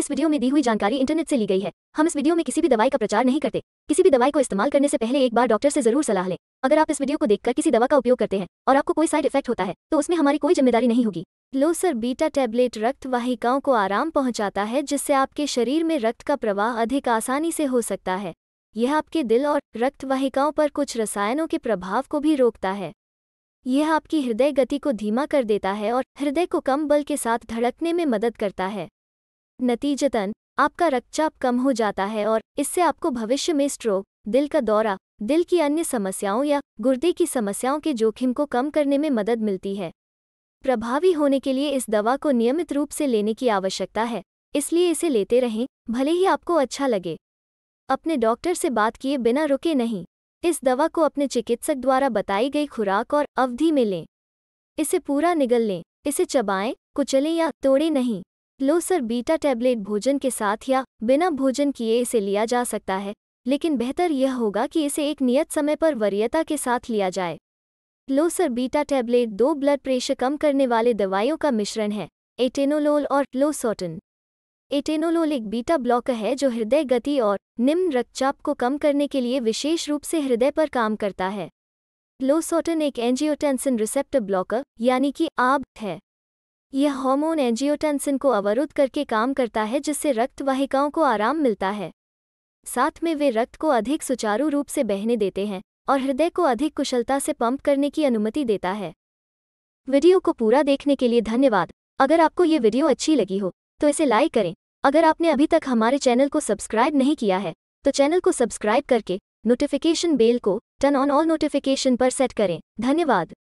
इस वीडियो में दी हुई जानकारी इंटरनेट से ली गई है हम इस वीडियो में किसी भी दवाई का प्रचार नहीं करते किसी भी दवाई को इस्तेमाल करने से पहले एक बार डॉक्टर से जरूर सलाह लें अगर आप इस वीडियो को देखकर किसी दवा का उपयोग करते हैं और आपको कोई साइड इफेक्ट होता है तो उसमें हमारी कोई जिम्मेदारी नहीं होगी लोसर बीटा टैबलेट रक्त वाहिकाओं को आराम पहुँचाता है जिससे आपके शरीर में रक्त का प्रवाह अधिक आसानी से हो सकता है यह आपके दिल और रक्त वाहिकाओं पर कुछ रसायनों के प्रभाव को भी रोकता है यह आपकी हृदय गति को धीमा कर देता है और हृदय को कम बल के साथ धड़कने में मदद करता है नतीजतन आपका रक्तचाप कम हो जाता है और इससे आपको भविष्य में स्ट्रोक दिल का दौरा दिल की अन्य समस्याओं या गुर्दे की समस्याओं के जोखिम को कम करने में मदद मिलती है प्रभावी होने के लिए इस दवा को नियमित रूप से लेने की आवश्यकता है इसलिए इसे लेते रहें भले ही आपको अच्छा लगे अपने डॉक्टर से बात किए बिना रुके नहीं इस दवा को अपने चिकित्सक द्वारा बताई गई खुराक और अवधि में लें इसे पूरा निगल लें इसे चबाएं कुचलें या तोड़ें नहीं लो सर बीटा टैबलेट भोजन के साथ या बिना भोजन किए इसे लिया जा सकता है लेकिन बेहतर यह होगा कि इसे एक नियत समय पर वरीयता के साथ लिया जाए लोसर बीटा टैबलेट दो ब्लड प्रेशर कम करने वाले दवाइयों का मिश्रण है एटेनोलोल और लोसोटिन एटेनोलोल एक बीटा ब्लॉकर है जो हृदय गति और निम्न रक्तचाप को कम करने के लिए विशेष रूप से हृदय पर काम करता है लोसोटन एक एंजियोटेंसिन रिसेप्टर ब्लॉकर यानी कि आब है यह हार्मोन एंजियोटेंसिन को अवरुद्ध करके काम करता है जिससे रक्त वाहिकाओं को आराम मिलता है साथ में वे रक्त को अधिक सुचारू रूप से बहने देते हैं और हृदय को अधिक कुशलता से पंप करने की अनुमति देता है वीडियो को पूरा देखने के लिए धन्यवाद अगर आपको ये वीडियो अच्छी लगी हो तो इसे लाइक करें अगर आपने अभी तक हमारे चैनल को सब्सक्राइब नहीं किया है तो चैनल को सब्सक्राइब करके नोटिफिकेशन बेल को टर्न ऑन ऑल नोटिफिकेशन पर सेट करें धन्यवाद